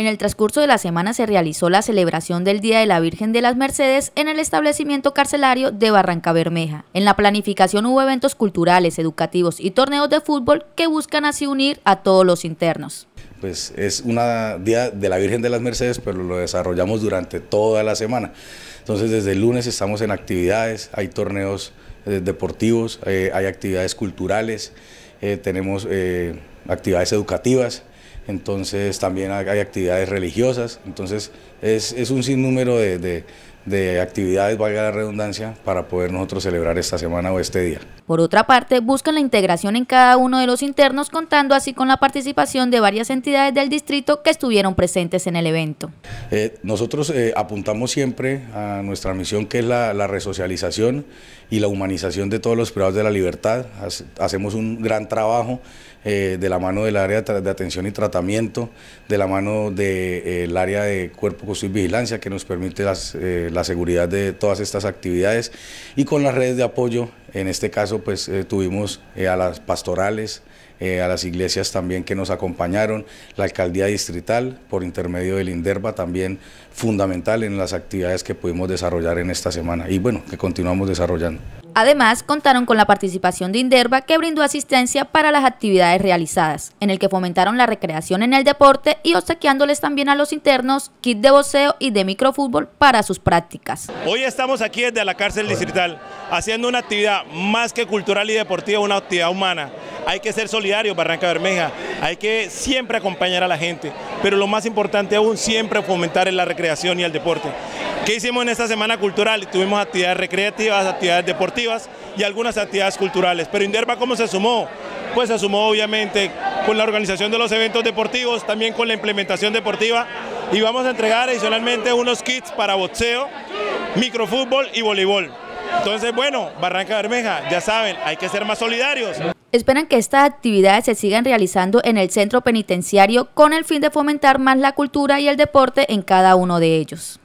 En el transcurso de la semana se realizó la celebración del Día de la Virgen de las Mercedes en el establecimiento carcelario de Barranca Bermeja. En la planificación hubo eventos culturales, educativos y torneos de fútbol que buscan así unir a todos los internos. Pues es un día de la Virgen de las Mercedes, pero lo desarrollamos durante toda la semana. Entonces desde el lunes estamos en actividades, hay torneos eh, deportivos, eh, hay actividades culturales, eh, tenemos actividades educativas entonces también hay actividades religiosas, entonces es, es un sinnúmero de, de, de actividades, valga la redundancia, para poder nosotros celebrar esta semana o este día. Por otra parte, buscan la integración en cada uno de los internos, contando así con la participación de varias entidades del distrito que estuvieron presentes en el evento. Eh, nosotros eh, apuntamos siempre a nuestra misión que es la, resocialización y la humanización de todos los privados de la libertad. hacemos un gran trabajo eh, de la mano del área de atención y tratamiento, de la mano del área de cuerpo, costo y vigilancia que nos permite las la seguridad de todas estas actividades y con las redes de apoyo, en este caso pues eh, tuvimos eh, a las pastorales, eh, a las iglesias también que nos acompañaron, la alcaldía distrital por intermedio del INDERBA también fundamental en las actividades que pudimos desarrollar en esta semana y bueno, que continuamos desarrollando. Además, contaron con la participación de Inderva, que brindó asistencia para las actividades realizadas, en el que fomentaron la recreación en el deporte y obsequiándoles también a los internos kit de voceo y de microfútbol para sus prácticas. Hoy estamos aquí desde la cárcel distrital, haciendo una actividad más que cultural y deportiva, una actividad humana. Hay que ser solidarios, Barranca Bermeja, hay que siempre acompañar a la gente, pero lo más importante aún, siempre fomentar la recreación y el deporte. ¿Qué hicimos en esta semana cultural? Tuvimos actividades recreativas, actividades deportivas y algunas actividades culturales. Pero Inderba ¿cómo se sumó? Pues se sumó obviamente con la organización de los eventos deportivos, también con la implementación deportiva y vamos a entregar adicionalmente unos kits para boxeo, microfútbol y voleibol. Entonces, bueno, Barranca Bermeja, ya saben, hay que ser más solidarios. Esperan que estas actividades se sigan realizando en el centro penitenciario con el fin de fomentar más la cultura y el deporte en cada uno de ellos.